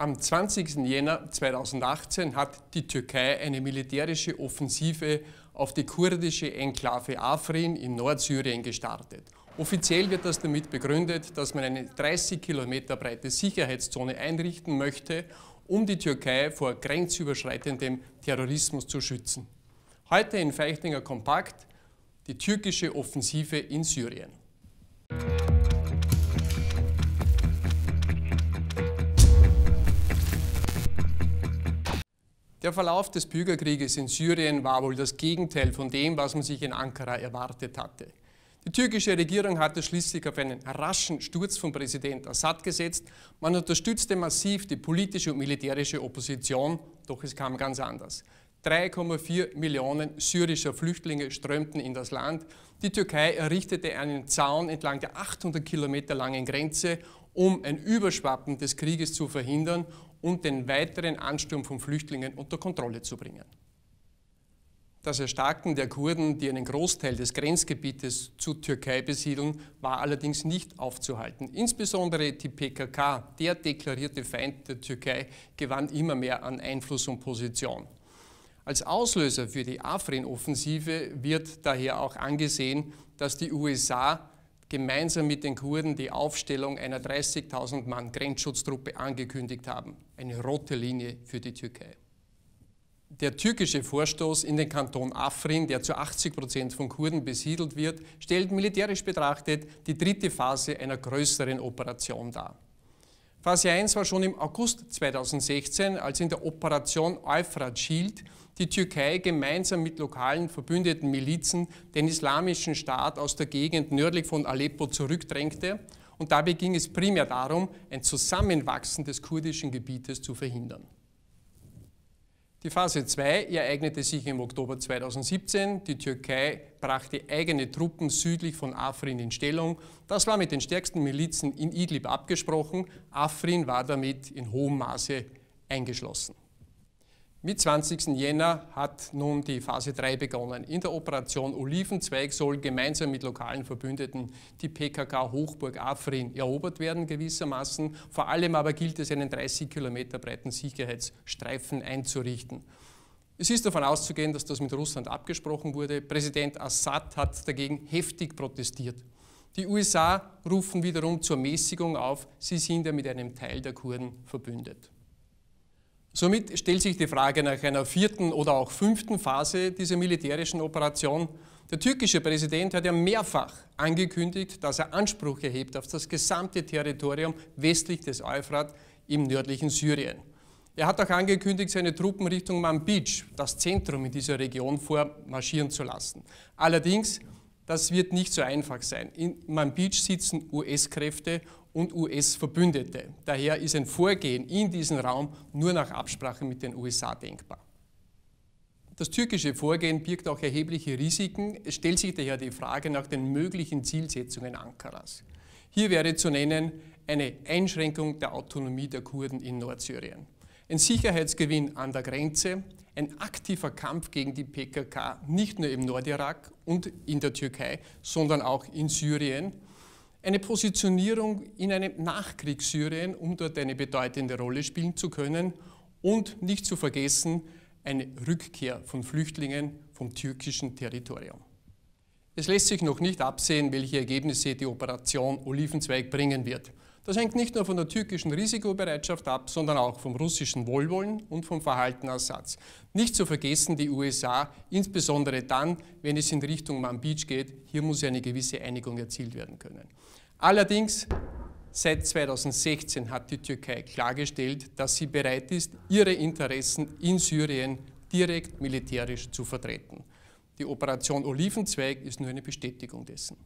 Am 20. Jänner 2018 hat die Türkei eine militärische Offensive auf die kurdische Enklave Afrin in Nordsyrien gestartet. Offiziell wird das damit begründet, dass man eine 30 Kilometer breite Sicherheitszone einrichten möchte, um die Türkei vor grenzüberschreitendem Terrorismus zu schützen. Heute in Feichtinger Kompakt die türkische Offensive in Syrien. Der Verlauf des Bürgerkrieges in Syrien war wohl das Gegenteil von dem, was man sich in Ankara erwartet hatte. Die türkische Regierung hatte schließlich auf einen raschen Sturz von Präsident Assad gesetzt. Man unterstützte massiv die politische und militärische Opposition, doch es kam ganz anders. 3,4 Millionen syrischer Flüchtlinge strömten in das Land. Die Türkei errichtete einen Zaun entlang der 800 Kilometer langen Grenze, um ein Überschwappen des Krieges zu verhindern und den weiteren Ansturm von Flüchtlingen unter Kontrolle zu bringen. Das Erstarken der Kurden, die einen Großteil des Grenzgebietes zur Türkei besiedeln, war allerdings nicht aufzuhalten. Insbesondere die PKK, der deklarierte Feind der Türkei, gewann immer mehr an Einfluss und Position. Als Auslöser für die Afrin-Offensive wird daher auch angesehen, dass die USA gemeinsam mit den Kurden die Aufstellung einer 30.000 Mann Grenzschutztruppe angekündigt haben. Eine rote Linie für die Türkei. Der türkische Vorstoß in den Kanton Afrin, der zu 80 Prozent von Kurden besiedelt wird, stellt militärisch betrachtet die dritte Phase einer größeren Operation dar. Phase 1 war schon im August 2016, als in der Operation Euphrat Shield die Türkei gemeinsam mit lokalen verbündeten Milizen den islamischen Staat aus der Gegend nördlich von Aleppo zurückdrängte. Und dabei ging es primär darum, ein Zusammenwachsen des kurdischen Gebietes zu verhindern. Die Phase 2 ereignete sich im Oktober 2017. Die Türkei brachte eigene Truppen südlich von Afrin in Stellung. Das war mit den stärksten Milizen in Idlib abgesprochen. Afrin war damit in hohem Maße eingeschlossen. Mit 20. Jänner hat nun die Phase 3 begonnen. In der Operation Olivenzweig soll gemeinsam mit lokalen Verbündeten die PKK Hochburg Afrin erobert werden gewissermaßen. Vor allem aber gilt es, einen 30 Kilometer breiten Sicherheitsstreifen einzurichten. Es ist davon auszugehen, dass das mit Russland abgesprochen wurde. Präsident Assad hat dagegen heftig protestiert. Die USA rufen wiederum zur Mäßigung auf. Sie sind ja mit einem Teil der Kurden verbündet. Somit stellt sich die Frage nach einer vierten oder auch fünften Phase dieser militärischen Operation. Der türkische Präsident hat ja mehrfach angekündigt, dass er Anspruch erhebt auf das gesamte Territorium westlich des Euphrat im nördlichen Syrien. Er hat auch angekündigt, seine Truppen Richtung Manbij, das Zentrum in dieser Region, vormarschieren zu lassen. Allerdings das wird nicht so einfach sein. In Manbij sitzen US-Kräfte und US-Verbündete. Daher ist ein Vorgehen in diesem Raum nur nach Absprache mit den USA denkbar. Das türkische Vorgehen birgt auch erhebliche Risiken. Es stellt sich daher die Frage nach den möglichen Zielsetzungen Ankaras. Hier wäre zu nennen eine Einschränkung der Autonomie der Kurden in Nordsyrien. Ein Sicherheitsgewinn an der Grenze, ein aktiver Kampf gegen die PKK, nicht nur im Nordirak und in der Türkei, sondern auch in Syrien. Eine Positionierung in einem Nachkriegssyrien, um dort eine bedeutende Rolle spielen zu können. Und nicht zu vergessen, eine Rückkehr von Flüchtlingen vom türkischen Territorium. Es lässt sich noch nicht absehen, welche Ergebnisse die Operation Olivenzweig bringen wird. Das hängt nicht nur von der türkischen Risikobereitschaft ab, sondern auch vom russischen Wohlwollen und vom Verhalten Assads. Nicht zu vergessen die USA, insbesondere dann, wenn es in Richtung Man Beach geht. Hier muss eine gewisse Einigung erzielt werden können. Allerdings, seit 2016 hat die Türkei klargestellt, dass sie bereit ist, ihre Interessen in Syrien direkt militärisch zu vertreten. Die Operation Olivenzweig ist nur eine Bestätigung dessen.